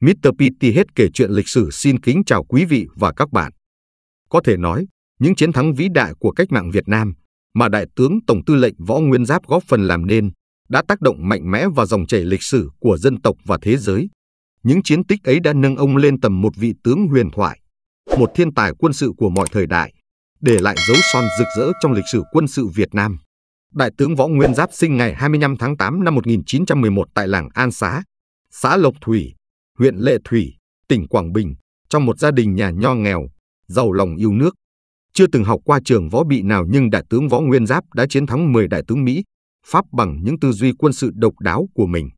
Mr. Pitti hết kể chuyện lịch sử xin kính chào quý vị và các bạn. Có thể nói, những chiến thắng vĩ đại của cách mạng Việt Nam mà Đại tướng Tổng tư lệnh Võ Nguyên Giáp góp phần làm nên đã tác động mạnh mẽ vào dòng chảy lịch sử của dân tộc và thế giới. Những chiến tích ấy đã nâng ông lên tầm một vị tướng huyền thoại, một thiên tài quân sự của mọi thời đại, để lại dấu son rực rỡ trong lịch sử quân sự Việt Nam. Đại tướng Võ Nguyên Giáp sinh ngày 25 tháng 8 năm 1911 tại làng An Xá, xã Lộc Thủy, huyện Lệ Thủy, tỉnh Quảng Bình, trong một gia đình nhà nho nghèo, giàu lòng yêu nước. Chưa từng học qua trường võ bị nào nhưng đại tướng Võ Nguyên Giáp đã chiến thắng 10 đại tướng Mỹ, Pháp bằng những tư duy quân sự độc đáo của mình.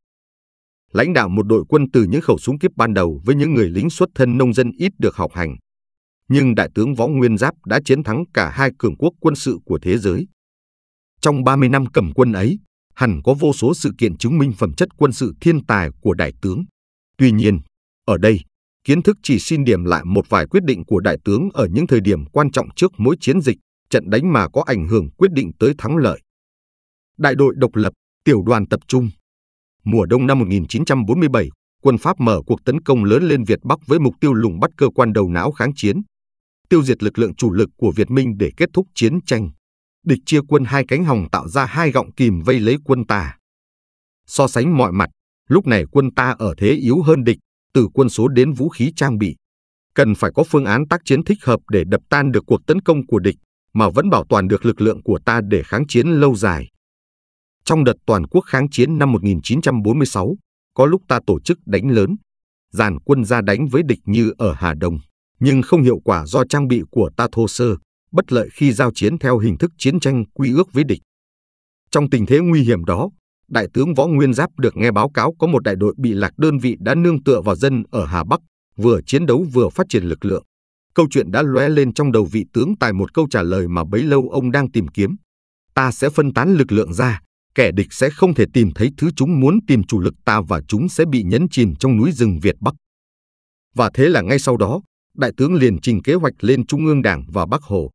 Lãnh đạo một đội quân từ những khẩu súng kiếp ban đầu với những người lính xuất thân nông dân ít được học hành. Nhưng đại tướng Võ Nguyên Giáp đã chiến thắng cả hai cường quốc quân sự của thế giới. Trong 30 năm cầm quân ấy, hẳn có vô số sự kiện chứng minh phẩm chất quân sự thiên tài của đại tướng. Tuy nhiên, ở đây, kiến thức chỉ xin điểm lại một vài quyết định của đại tướng ở những thời điểm quan trọng trước mỗi chiến dịch, trận đánh mà có ảnh hưởng quyết định tới thắng lợi. Đại đội độc lập, tiểu đoàn tập trung. Mùa đông năm 1947, quân Pháp mở cuộc tấn công lớn lên Việt Bắc với mục tiêu lùng bắt cơ quan đầu não kháng chiến, tiêu diệt lực lượng chủ lực của Việt Minh để kết thúc chiến tranh. Địch chia quân hai cánh hồng tạo ra hai gọng kìm vây lấy quân ta. So sánh mọi mặt, Lúc này quân ta ở thế yếu hơn địch, từ quân số đến vũ khí trang bị. Cần phải có phương án tác chiến thích hợp để đập tan được cuộc tấn công của địch, mà vẫn bảo toàn được lực lượng của ta để kháng chiến lâu dài. Trong đợt toàn quốc kháng chiến năm 1946, có lúc ta tổ chức đánh lớn, dàn quân ra đánh với địch như ở Hà Đông, nhưng không hiệu quả do trang bị của ta thô sơ, bất lợi khi giao chiến theo hình thức chiến tranh quy ước với địch. Trong tình thế nguy hiểm đó, Đại tướng Võ Nguyên Giáp được nghe báo cáo có một đại đội bị lạc đơn vị đã nương tựa vào dân ở Hà Bắc, vừa chiến đấu vừa phát triển lực lượng. Câu chuyện đã lóe lên trong đầu vị tướng tài một câu trả lời mà bấy lâu ông đang tìm kiếm. Ta sẽ phân tán lực lượng ra, kẻ địch sẽ không thể tìm thấy thứ chúng muốn tìm chủ lực ta và chúng sẽ bị nhấn chìm trong núi rừng Việt Bắc. Và thế là ngay sau đó, Đại tướng liền trình kế hoạch lên Trung ương Đảng và Bắc Hồ.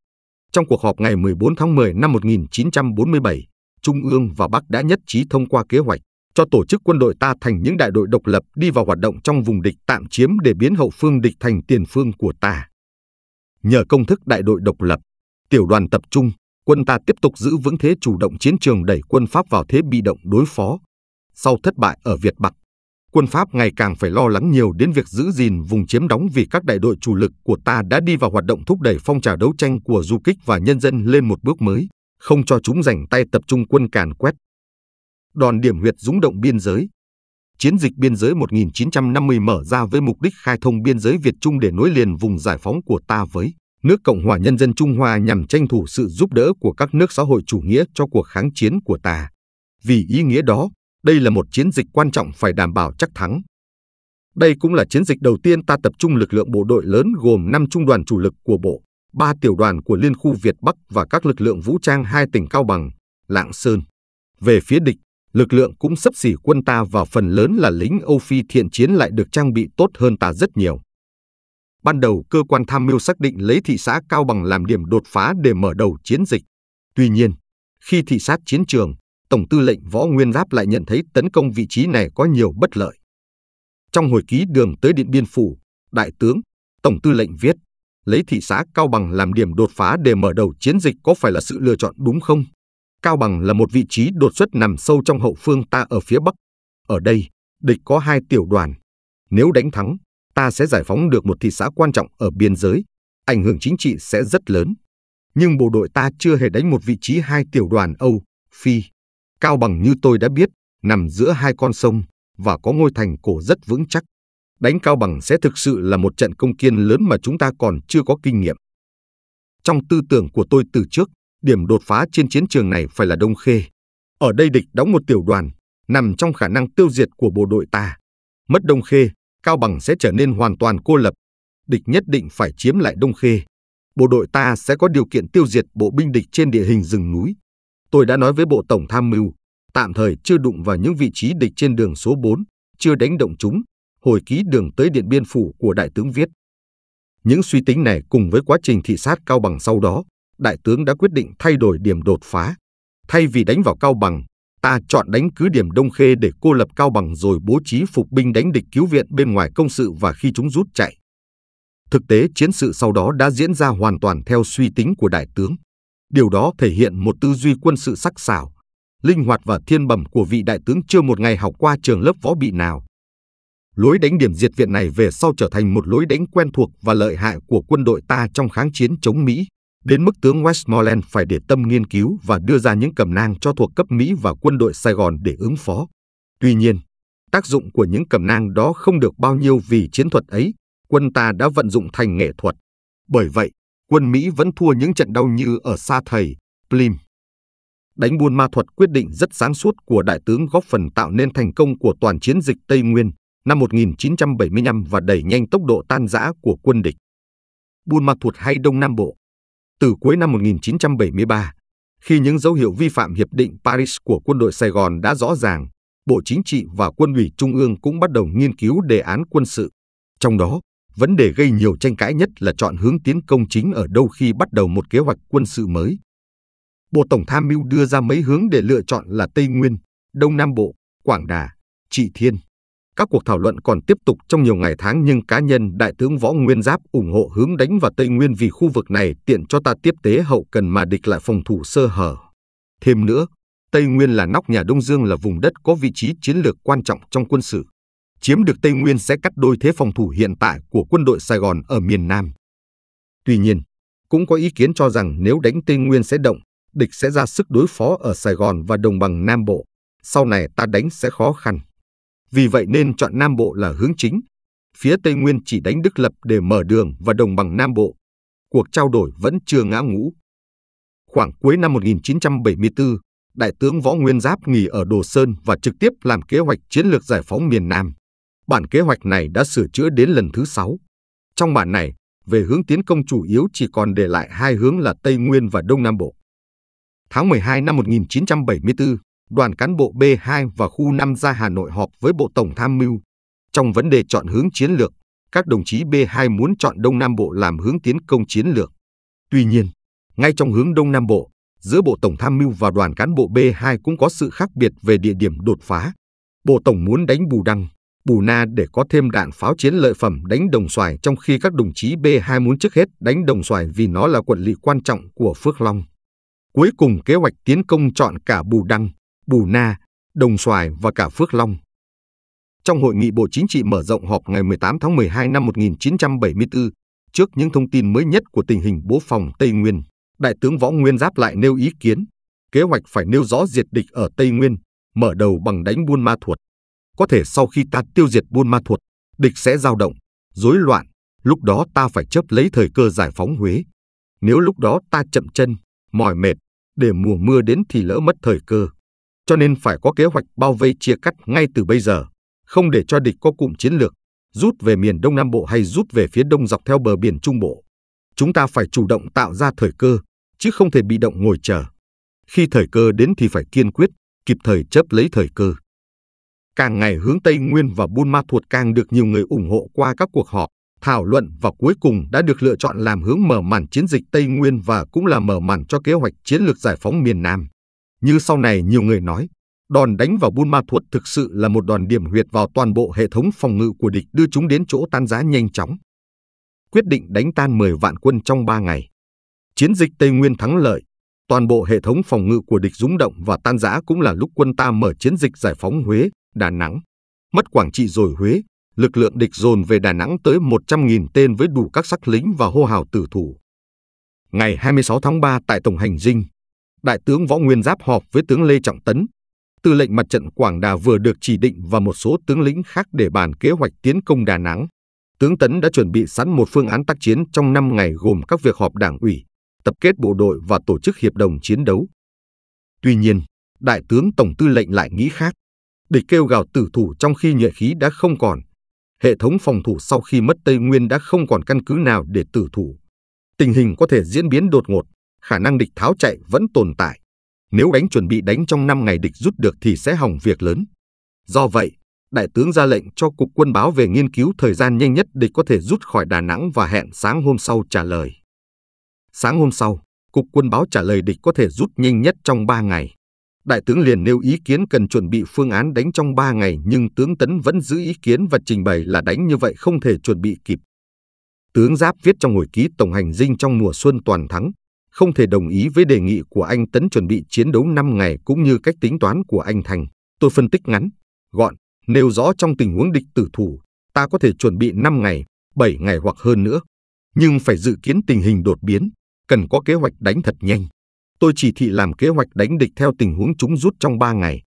Trong cuộc họp ngày 14 tháng 10 năm 1947, Trung ương và Bắc đã nhất trí thông qua kế hoạch cho tổ chức quân đội ta thành những đại đội độc lập đi vào hoạt động trong vùng địch tạm chiếm để biến hậu phương địch thành tiền phương của ta. Nhờ công thức đại đội độc lập, tiểu đoàn tập trung, quân ta tiếp tục giữ vững thế chủ động chiến trường đẩy quân Pháp vào thế bị động đối phó. Sau thất bại ở Việt Bắc, quân Pháp ngày càng phải lo lắng nhiều đến việc giữ gìn vùng chiếm đóng vì các đại đội chủ lực của ta đã đi vào hoạt động thúc đẩy phong trào đấu tranh của du kích và nhân dân lên một bước mới không cho chúng rảnh tay tập trung quân càn quét. Đòn điểm huyệt dũng động biên giới. Chiến dịch biên giới 1950 mở ra với mục đích khai thông biên giới Việt Trung để nối liền vùng giải phóng của ta với nước Cộng hòa Nhân dân Trung Hoa nhằm tranh thủ sự giúp đỡ của các nước xã hội chủ nghĩa cho cuộc kháng chiến của ta. Vì ý nghĩa đó, đây là một chiến dịch quan trọng phải đảm bảo chắc thắng. Đây cũng là chiến dịch đầu tiên ta tập trung lực lượng bộ đội lớn gồm 5 trung đoàn chủ lực của bộ, ba tiểu đoàn của Liên khu Việt Bắc và các lực lượng vũ trang hai tỉnh Cao Bằng, Lạng Sơn. Về phía địch, lực lượng cũng sấp xỉ quân ta và phần lớn là lính Âu Phi thiện chiến lại được trang bị tốt hơn ta rất nhiều. Ban đầu cơ quan tham mưu xác định lấy thị xã Cao Bằng làm điểm đột phá để mở đầu chiến dịch. Tuy nhiên, khi thị sát chiến trường, Tổng tư lệnh Võ Nguyên Giáp lại nhận thấy tấn công vị trí này có nhiều bất lợi. Trong hồi ký đường tới Điện Biên Phủ, Đại tướng, Tổng tư lệnh viết, lấy thị xã Cao Bằng làm điểm đột phá để mở đầu chiến dịch có phải là sự lựa chọn đúng không? Cao Bằng là một vị trí đột xuất nằm sâu trong hậu phương ta ở phía Bắc. Ở đây, địch có hai tiểu đoàn. Nếu đánh thắng, ta sẽ giải phóng được một thị xã quan trọng ở biên giới, ảnh hưởng chính trị sẽ rất lớn. Nhưng bộ đội ta chưa hề đánh một vị trí hai tiểu đoàn Âu, Phi. Cao Bằng như tôi đã biết, nằm giữa hai con sông và có ngôi thành cổ rất vững chắc đánh Cao Bằng sẽ thực sự là một trận công kiên lớn mà chúng ta còn chưa có kinh nghiệm. Trong tư tưởng của tôi từ trước, điểm đột phá trên chiến trường này phải là Đông Khê. Ở đây địch đóng một tiểu đoàn, nằm trong khả năng tiêu diệt của bộ đội ta. Mất Đông Khê, Cao Bằng sẽ trở nên hoàn toàn cô lập. Địch nhất định phải chiếm lại Đông Khê. Bộ đội ta sẽ có điều kiện tiêu diệt bộ binh địch trên địa hình rừng núi. Tôi đã nói với Bộ Tổng Tham mưu, tạm thời chưa đụng vào những vị trí địch trên đường số 4, chưa đánh động chúng, hồi ký đường tới Điện Biên Phủ của Đại tướng viết. Những suy tính này cùng với quá trình thị sát Cao Bằng sau đó, Đại tướng đã quyết định thay đổi điểm đột phá. Thay vì đánh vào Cao Bằng, ta chọn đánh cứ điểm Đông Khê để cô lập Cao Bằng rồi bố trí phục binh đánh địch cứu viện bên ngoài công sự và khi chúng rút chạy. Thực tế chiến sự sau đó đã diễn ra hoàn toàn theo suy tính của Đại tướng. Điều đó thể hiện một tư duy quân sự sắc sảo, linh hoạt và thiên bẩm của vị đại tướng chưa một ngày học qua trường lớp võ bị nào. Lối đánh điểm diệt viện này về sau trở thành một lối đánh quen thuộc và lợi hại của quân đội ta trong kháng chiến chống Mỹ, đến mức tướng Westmoreland phải để tâm nghiên cứu và đưa ra những cẩm nang cho thuộc cấp Mỹ và quân đội Sài Gòn để ứng phó. Tuy nhiên, tác dụng của những cẩm nang đó không được bao nhiêu vì chiến thuật ấy, quân ta đã vận dụng thành nghệ thuật. Bởi vậy, quân Mỹ vẫn thua những trận đau như ở Sa Thầy, Plim. Đánh buôn ma thuật quyết định rất sáng suốt của đại tướng góp phần tạo nên thành công của toàn chiến dịch Tây Nguyên, năm 1975 và đẩy nhanh tốc độ tan rã của quân địch. Buôn Ma Thuột hay Đông Nam Bộ. Từ cuối năm 1973, khi những dấu hiệu vi phạm Hiệp định Paris của quân đội Sài Gòn đã rõ ràng, Bộ Chính trị và Quân ủy Trung ương cũng bắt đầu nghiên cứu đề án quân sự. Trong đó, vấn đề gây nhiều tranh cãi nhất là chọn hướng tiến công chính ở đâu khi bắt đầu một kế hoạch quân sự mới. Bộ Tổng tham mưu đưa ra mấy hướng để lựa chọn là Tây Nguyên, Đông Nam Bộ, Quảng Đà, Trị Thiên. Các cuộc thảo luận còn tiếp tục trong nhiều ngày tháng nhưng cá nhân Đại tướng Võ Nguyên Giáp ủng hộ hướng đánh vào Tây Nguyên vì khu vực này tiện cho ta tiếp tế hậu cần mà địch lại phòng thủ sơ hở. Thêm nữa, Tây Nguyên là nóc nhà Đông Dương là vùng đất có vị trí chiến lược quan trọng trong quân sự. Chiếm được Tây Nguyên sẽ cắt đôi thế phòng thủ hiện tại của quân đội Sài Gòn ở miền Nam. Tuy nhiên, cũng có ý kiến cho rằng nếu đánh Tây Nguyên sẽ động, địch sẽ ra sức đối phó ở Sài Gòn và đồng bằng Nam Bộ. Sau này ta đánh sẽ khó khăn. Vì vậy nên chọn Nam Bộ là hướng chính. Phía Tây Nguyên chỉ đánh Đức Lập để mở đường và đồng bằng Nam Bộ. Cuộc trao đổi vẫn chưa ngã ngũ. Khoảng cuối năm 1974, Đại tướng Võ Nguyên Giáp nghỉ ở Đồ Sơn và trực tiếp làm kế hoạch chiến lược giải phóng miền Nam. Bản kế hoạch này đã sửa chữa đến lần thứ sáu Trong bản này, về hướng tiến công chủ yếu chỉ còn để lại hai hướng là Tây Nguyên và Đông Nam Bộ. Tháng 12 năm 1974, đoàn cán bộ B2 và khu 5 ra Hà Nội họp với Bộ Tổng Tham mưu. Trong vấn đề chọn hướng chiến lược, các đồng chí B2 muốn chọn Đông Nam Bộ làm hướng tiến công chiến lược. Tuy nhiên, ngay trong hướng Đông Nam Bộ, giữa Bộ Tổng Tham mưu và đoàn cán bộ B2 cũng có sự khác biệt về địa điểm đột phá. Bộ Tổng muốn đánh Bù Đăng, Bù Na để có thêm đạn pháo chiến lợi phẩm đánh đồng xoài trong khi các đồng chí B2 muốn trước hết đánh đồng xoài vì nó là quận lỵ quan trọng của Phước Long. Cuối cùng kế hoạch tiến công chọn cả Bù Đăng, Bù Na, Đồng Xoài và cả Phước Long. Trong hội nghị Bộ Chính trị mở rộng họp ngày 18 tháng 12 năm 1974, trước những thông tin mới nhất của tình hình bố phòng Tây Nguyên, Đại tướng Võ Nguyên Giáp lại nêu ý kiến, kế hoạch phải nêu rõ diệt địch ở Tây Nguyên, mở đầu bằng đánh Buôn Ma Thuột. Có thể sau khi ta tiêu diệt Buôn Ma Thuột, địch sẽ dao động, rối loạn, lúc đó ta phải chấp lấy thời cơ giải phóng Huế. Nếu lúc đó ta chậm chân, mỏi mệt, để mùa mưa đến thì lỡ mất thời cơ cho nên phải có kế hoạch bao vây chia cắt ngay từ bây giờ, không để cho địch có cụm chiến lược, rút về miền Đông Nam Bộ hay rút về phía đông dọc theo bờ biển Trung Bộ. Chúng ta phải chủ động tạo ra thời cơ, chứ không thể bị động ngồi chờ. Khi thời cơ đến thì phải kiên quyết, kịp thời chấp lấy thời cơ. Càng ngày hướng Tây Nguyên và Buôn Ma Thuột càng được nhiều người ủng hộ qua các cuộc họp, thảo luận và cuối cùng đã được lựa chọn làm hướng mở màn chiến dịch Tây Nguyên và cũng là mở màn cho kế hoạch chiến lược giải phóng miền Nam. Như sau này nhiều người nói, đòn đánh vào Buôn Ma Thuột thực sự là một đòn điểm huyệt vào toàn bộ hệ thống phòng ngự của địch đưa chúng đến chỗ tan rã nhanh chóng. Quyết định đánh tan 10 vạn quân trong 3 ngày. Chiến dịch Tây Nguyên thắng lợi, toàn bộ hệ thống phòng ngự của địch rúng động và tan rã cũng là lúc quân ta mở chiến dịch giải phóng Huế, Đà Nẵng. Mất Quảng Trị rồi Huế, lực lượng địch dồn về Đà Nẵng tới 100.000 tên với đủ các sắc lính và hô hào tử thủ. Ngày 26 tháng 3 tại Tổng Hành Dinh, Đại tướng Võ Nguyên Giáp họp với tướng Lê Trọng Tấn, tư lệnh mặt trận Quảng Đà vừa được chỉ định và một số tướng lĩnh khác để bàn kế hoạch tiến công Đà Nẵng. Tướng Tấn đã chuẩn bị sẵn một phương án tác chiến trong 5 ngày gồm các việc họp đảng ủy, tập kết bộ đội và tổ chức hiệp đồng chiến đấu. Tuy nhiên, Đại tướng Tổng tư lệnh lại nghĩ khác. Địch kêu gào tử thủ trong khi nhuệ khí đã không còn. Hệ thống phòng thủ sau khi mất Tây Nguyên đã không còn căn cứ nào để tử thủ. Tình hình có thể diễn biến đột ngột khả năng địch tháo chạy vẫn tồn tại. Nếu đánh chuẩn bị đánh trong 5 ngày địch rút được thì sẽ hỏng việc lớn. Do vậy, đại tướng ra lệnh cho cục quân báo về nghiên cứu thời gian nhanh nhất địch có thể rút khỏi Đà Nẵng và hẹn sáng hôm sau trả lời. Sáng hôm sau, cục quân báo trả lời địch có thể rút nhanh nhất trong 3 ngày. Đại tướng liền nêu ý kiến cần chuẩn bị phương án đánh trong 3 ngày nhưng tướng Tấn vẫn giữ ý kiến và trình bày là đánh như vậy không thể chuẩn bị kịp. Tướng Giáp viết trong hồi ký tổng hành dinh trong mùa xuân toàn thắng, không thể đồng ý với đề nghị của anh Tấn chuẩn bị chiến đấu 5 ngày cũng như cách tính toán của anh Thành. Tôi phân tích ngắn, gọn, nêu rõ trong tình huống địch tử thủ, ta có thể chuẩn bị 5 ngày, 7 ngày hoặc hơn nữa. Nhưng phải dự kiến tình hình đột biến, cần có kế hoạch đánh thật nhanh. Tôi chỉ thị làm kế hoạch đánh địch theo tình huống chúng rút trong 3 ngày.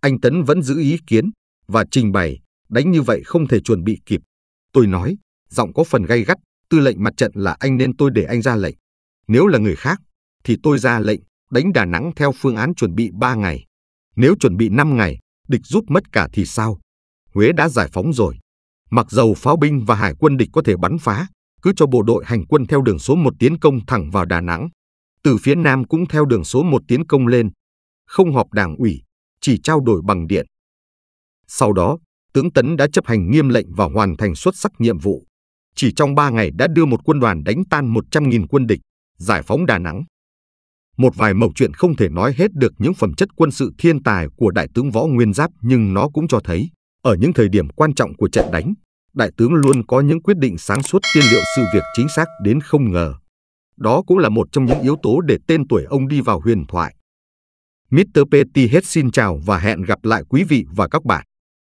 Anh Tấn vẫn giữ ý kiến và trình bày, đánh như vậy không thể chuẩn bị kịp. Tôi nói, giọng có phần gay gắt, tư lệnh mặt trận là anh nên tôi để anh ra lệnh. Nếu là người khác, thì tôi ra lệnh đánh Đà Nẵng theo phương án chuẩn bị 3 ngày. Nếu chuẩn bị 5 ngày, địch rút mất cả thì sao? Huế đã giải phóng rồi. Mặc dầu pháo binh và hải quân địch có thể bắn phá, cứ cho bộ đội hành quân theo đường số 1 tiến công thẳng vào Đà Nẵng. Từ phía Nam cũng theo đường số 1 tiến công lên. Không họp đảng ủy, chỉ trao đổi bằng điện. Sau đó, tướng Tấn đã chấp hành nghiêm lệnh và hoàn thành xuất sắc nhiệm vụ. Chỉ trong 3 ngày đã đưa một quân đoàn đánh tan 100.000 quân địch, giải phóng Đà Nẵng. Một vài mẩu chuyện không thể nói hết được những phẩm chất quân sự thiên tài của Đại tướng Võ Nguyên Giáp nhưng nó cũng cho thấy, ở những thời điểm quan trọng của trận đánh, Đại tướng luôn có những quyết định sáng suốt tiên liệu sự việc chính xác đến không ngờ. Đó cũng là một trong những yếu tố để tên tuổi ông đi vào huyền thoại. Mr. Petty hết xin chào và hẹn gặp lại quý vị và các bạn.